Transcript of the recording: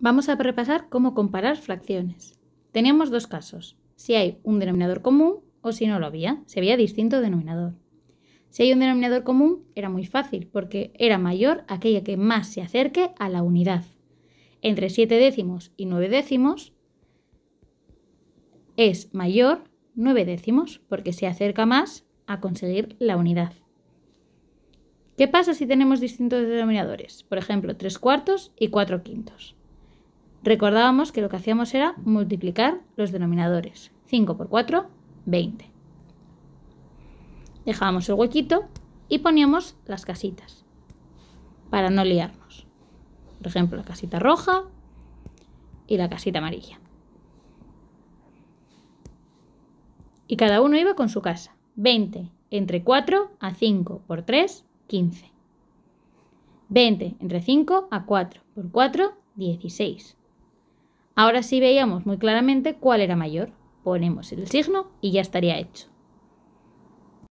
Vamos a repasar cómo comparar fracciones. Teníamos dos casos, si hay un denominador común o si no lo había, se había distinto denominador. Si hay un denominador común, era muy fácil, porque era mayor aquella que más se acerque a la unidad. Entre 7 décimos y 9 décimos es mayor 9 décimos, porque se acerca más a conseguir la unidad. ¿Qué pasa si tenemos distintos denominadores? Por ejemplo, 3 cuartos y 4 quintos. Recordábamos que lo que hacíamos era multiplicar los denominadores. 5 por 4, 20. Dejábamos el huequito y poníamos las casitas para no liarnos. Por ejemplo, la casita roja y la casita amarilla. Y cada uno iba con su casa. 20 entre 4 a 5 por 3, 15. 20 entre 5 a 4 por 4, 16. Ahora sí veíamos muy claramente cuál era mayor. Ponemos el signo y ya estaría hecho.